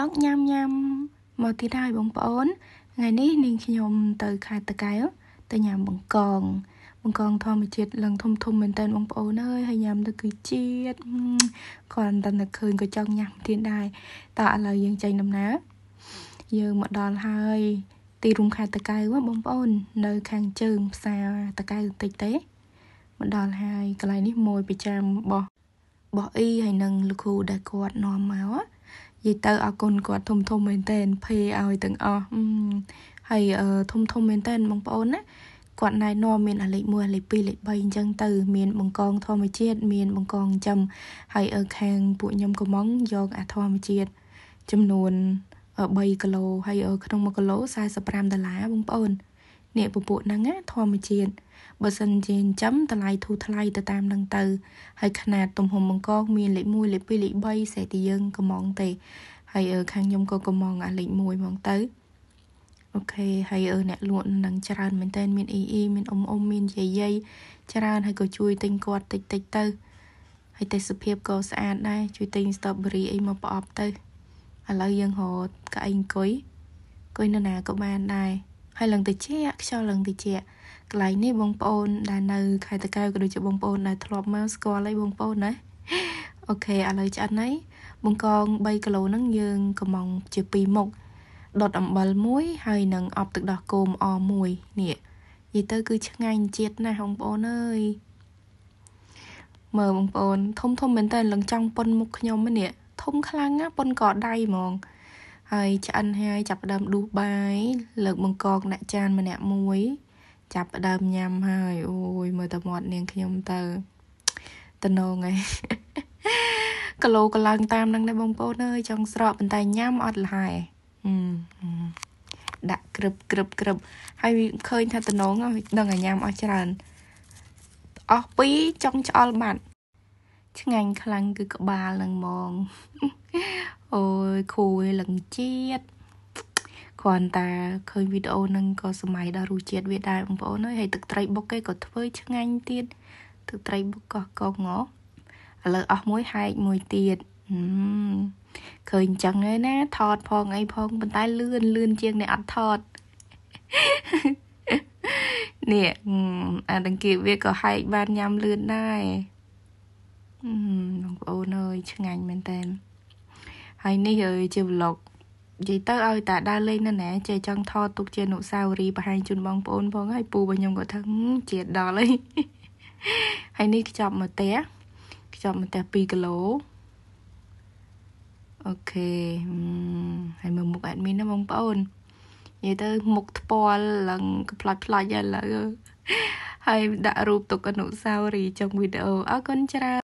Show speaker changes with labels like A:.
A: ឡុកញ៉ាំញ៉ាំមកទៀតហើយបងប្អូនថ្ងៃនេះនាងខ្ញុំទៅខេត្តតាកែវទៅញ៉ាំបង្កងបង្កងធម្មជាតិឡើងធំធំមែនតើបងប្អូនអើយហើយញ៉ាំទៅគឺជាតិគ្រាន់តែតែឃើញក៏ចង់ញ៉ាំទៀតដែរតើឥឡូវយើងចេញដំណើរយើងមកដល់ហើយទីរួមខេត្តតាកែវបងប្អូននៅខាងជើងផ្សារតាកែវបន្តិចទេមកដល់ហើយកន្លែងនេះមួយប្រចាំបោះបោះអ៊ីហើយនឹងលោកគ្រូដែលគាត់នាំមកនិយាយទៅអរគុណគាត់ធំធំមែនតែនភេឲ្យទាំងអស់ហើយធំធំមែនតែនបងប្អូនណាគាត់ណែនាំមានអាលេខ1អាលេខ2លេខ3អញ្ចឹងទៅមានបង្កងធម្មជាតិមានបង្កងចិញ្ចឹមហើយខាងពួកខ្ញុំកំងយកអាធម្មជាតិចំនួន3គីឡូហើយក្នុង1គីឡូ45ដុល្លារបងប្អូនអ្នកពពួកហ្នឹងធម្មជាតិបើសិនជាចិញ្ចឹមតម្លៃធូរថ្លៃទៅតាមនឹងទៅហើយຂະຫນາດទំហំបង្កកមានលេខ1លេខ2លេខ3សេះទីយើងកំងទេហើយខាងខ្ញុំក៏កំងអាលេខ1ហ្មងទៅអូខេហើយអ្នកលក់នឹងច្រើនមែនតើមានអ៊ីអ៊ីមានអ៊ំអ៊ំមានយាយយាយច្រើនហើយក៏ជួយទិញគាត់តិចតិចទៅហើយទេសភាពក៏ស្អាតដែរជួយទិញ strawberry អីមកប្រអប់ទៅឥឡូវយើងរកកៅអីអង្គុយអង្គុយនៅណាក៏បានដែរហើយឡើងតិចខ្យល់ឡើងតិចកន្លែងនេះបងប្អូនដែលនៅខេត្តតាកែវក៏ដូចជាបងប្អូនដែលធ្លាប់មកស្គាល់ហើយបងប្អូនណាអូខេឥឡូវឆ្អិនហើយបង្កង3គីឡូហ្នឹងយើងកំងជា2មុខដុតអំបិលមួយហើយនឹង អប់ទឹកដោះគោម្អមួយនេះនិយាយទៅ គឺឆ្ងាញ់ជាតិណាស់បងប្អូនអើយមើលបងប្អូនធំធំមែនតើឡើងចង់ប៉ុន មុខខ្ញុំហ្នឹងធំខ្លាំងណាប៉ុនក៏ដៃហ្មងហើយឆ្អិនហើយចាប់ផ្ដើមដួសបាយលើក បង្កកដាក់ចានម្នាក់មួយ ចាប់ផ្ដើមញ៉ាំហើយអូយមើលតែមាត់នាងខ្ញុំទៅតំណងឯងគីឡូកឡើងតាមនឹងដែរបងប្អូនអើយចង់ស្រក់ប៉ុន្តែញ៉ាំអត់លហើយដាក់ក្រឹបក្រឹបក្រឹបហើយឃើញថាតំណងដឹងឲ្យញ៉ាំអស់ច្រើនអស់ពីរចង់ឆ្អល់បាត់ឆ្ងាញ់ខ្លាំងគឺក្បាលនឹងហ្មងអូយគូឯលឹងជាតិគ្រាន់តែឃើញវីដេអូហ្នឹងក៏សម័យដល់រសជាតិវាដែរបងប្អូនអើយហើយទឹកត្រីបុកគេក៏ធ្វើ ឆ្ងាញ់ទៀតទឹកត្រីបុកកោះកងហ៎ឥឡូវអស់ មួយហែកមួយទៀតឃើញចឹងហើយណាថតផងអីផងប៉ុន្តែលឿនលឿនជាងអ្នកអត់ថតនេះអាដង្កៀបវាក៏ហែកបានញ៉ាំលឿនដែរបងប្អូនអើយឆ្ងាញ់មែនតើហើយនេះជា vlog និយាយទៅឲ្យតាដើរលេងណាស់ណាចេះចង់ថតទុកជាអនុស្សាវរីយ៍បង្ហាញជូនបងប្អូនផងហើយពូរបស់ខ្ញុំក៏ថាជាដល់ហើយហើយនេះខ្ចប់មកផ្ទះខ្ចប់មកផ្ទះ2គីឡូអូខេហើយមើលមុខ admin ណាបងប្អូននិយាយទៅមុខថ្ពាល់ឡើងក្ផ្លាច់ផ្លាច់ឥឡូវហើយដាក់រូបទុកអនុស្សាវរីយ៍ចុងវីដេអូអរគុណច្រើន